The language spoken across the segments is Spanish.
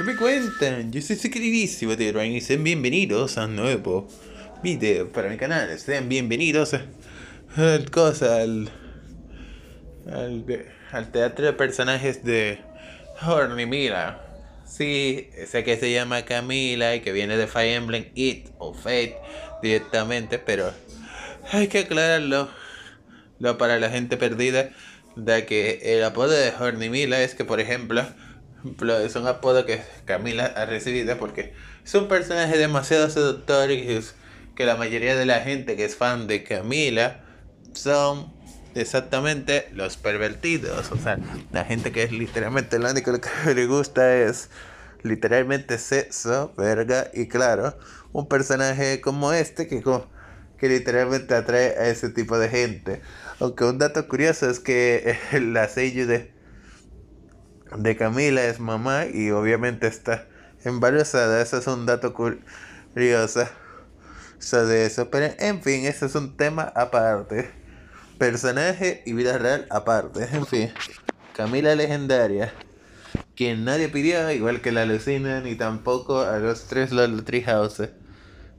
¿Qué me cuentan? Yo soy su de Ryan y sean bienvenidos a un nuevo video para mi canal. Sean bienvenidos al cosa, al, teatro de personajes de Horny Mila. Sí, sé que se llama Camila y que viene de Fire Emblem It o Fate directamente, pero hay que aclararlo lo para la gente perdida de que el apodo de Horny Mila es que, por ejemplo, es un apodo que Camila ha recibido porque es un personaje demasiado seductor y que la mayoría de la gente que es fan de Camila son exactamente los pervertidos. O sea, la gente que es literalmente lo único que le gusta es literalmente sexo, verga y claro, un personaje como este que, que literalmente atrae a ese tipo de gente. Aunque un dato curioso es que la sello de de Camila es mamá y obviamente está embarazada. Eso es un dato curioso de eso. Pero en fin, eso es un tema aparte. Personaje y vida real aparte. En fin, Camila legendaria. Quien nadie pidió, igual que la Lucina, ni tampoco a los tres Lolo house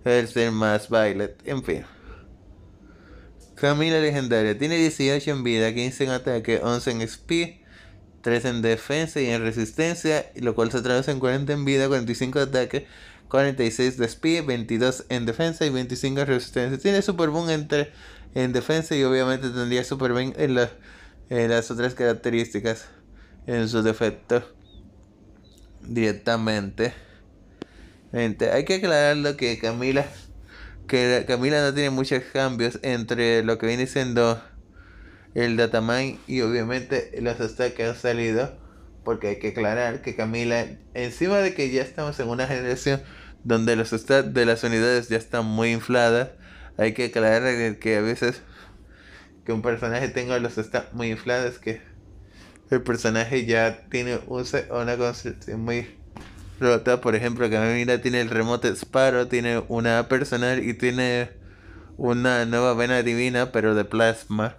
El ser más Violet. En fin. Camila legendaria. Tiene 18 en vida, 15 en ataque, 11 en speed 3 en defensa y en resistencia, lo cual se traduce en 40 en vida, 45 de ataque, 46 de speed, 22 en defensa y 25 en resistencia. Tiene Super Boom entre, en defensa y obviamente tendría Super bien en, las otras características, en su defecto, directamente. hay que aclararlo que Camila, que Camila no tiene muchos cambios entre lo que viene siendo el datamine y obviamente los stats que han salido. Porque hay que aclarar que Camila, encima de que ya estamos en una generación donde los stats de las unidades ya están muy infladas, hay que aclarar que a veces que un personaje tenga los stats muy inflados, que el personaje ya tiene una construcción muy rota. Por ejemplo, Camila tiene el remote disparo, tiene una personal y tiene una nueva vena divina, pero de plasma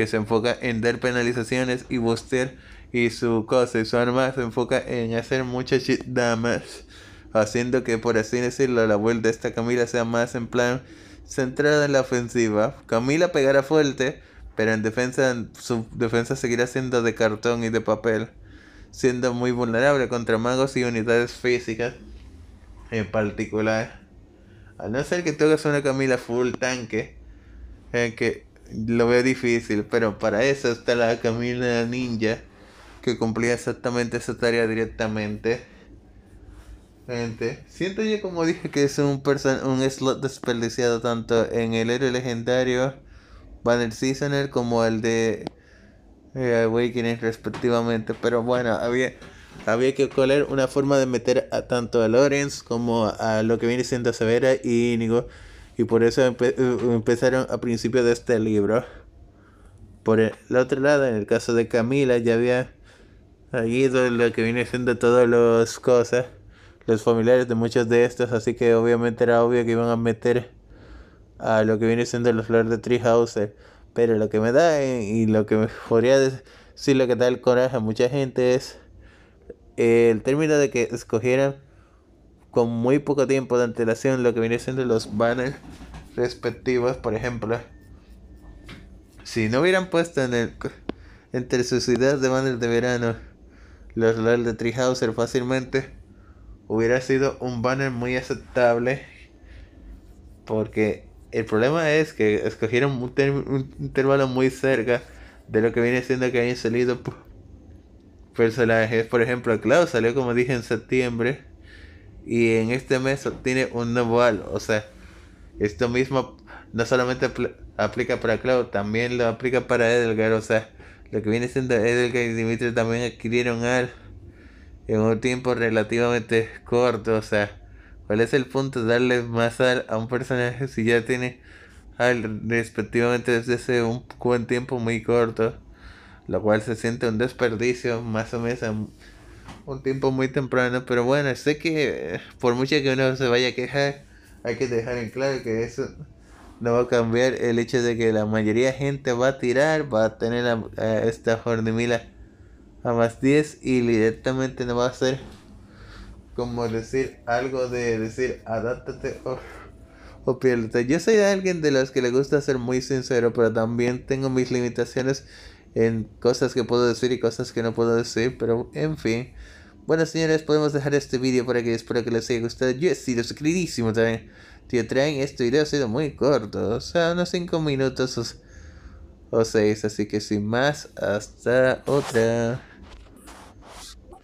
que se enfoca en dar penalizaciones y booster y su cosa y su arma se enfoca en hacer mucha damas haciendo que por así decirlo la vuelta de esta Camila sea más en plan centrada en la ofensiva. Camila pegará fuerte, pero en defensa su defensa seguirá siendo de cartón y de papel, siendo muy vulnerable contra magos y unidades físicas en particular. a no ser que tú hagas una Camila full tanque, en que lo veo difícil, pero para eso está la Camila Ninja, que cumplía exactamente esa tarea directamente. Gente, siento yo como dije que es un, un slot desperdiciado tanto en el héroe legendario Banner Seasoner como el de eh, Awakening respectivamente. Pero bueno, había, había que colar una forma de meter a tanto a Lawrence como a lo que viene siendo Severa y Inigo. Y por eso eh, empezaron a principio de este libro. Por el, otro lado, en el caso de Camila, ya había ido lo que viene siendo todas las cosas, los familiares de muchos de estos, así que obviamente era obvio que iban a meter a lo que viene siendo los Lord de Treehouser. Pero lo que me da eh, y lo que me podría decir lo que da el coraje a mucha gente es el término de que escogieran con muy poco tiempo de antelación lo que viene siendo los banners respectivos, por ejemplo. Si no hubieran puesto en el entre sus ideas de banners de verano los LOL de Treehouser fácilmente hubiera sido un banner muy aceptable porque el problema es que escogieron un, un intervalo muy cerca de lo que viene siendo que hayan salido personajes. Por ejemplo, Klaus salió como dije en septiembre y en este mes tiene un nuevo al O sea, esto mismo no solamente aplica para Cloud, también lo aplica para Edelgar. O sea, lo que viene siendo Edelgar y Dimitri también adquirieron al en un tiempo relativamente corto. O sea, ¿cuál es el punto? de Darle más al a un personaje si ya tiene al respectivamente desde hace un buen tiempo muy corto. Lo cual se siente un desperdicio más o menos un tiempo muy temprano, pero bueno, sé que por mucho que uno se vaya a quejar, hay que dejar en claro que eso no va a cambiar el hecho de que la mayoría de gente va a tirar, va a tener a, esta Jornimila a más 10 y directamente no va a ser como decir algo de decir adáptate o, o Yo soy alguien de los que le gusta ser muy sincero, pero también tengo mis limitaciones en cosas que puedo decir y cosas que no puedo decir, pero en fin. Bueno, señores, podemos dejar este vídeo por aquí. Espero que les haya gustado. Yo he sido su queridísimo también. Tío Train, este video ha sido muy corto. O sea, unos 5 minutos o 6. Así que sin más, hasta otra.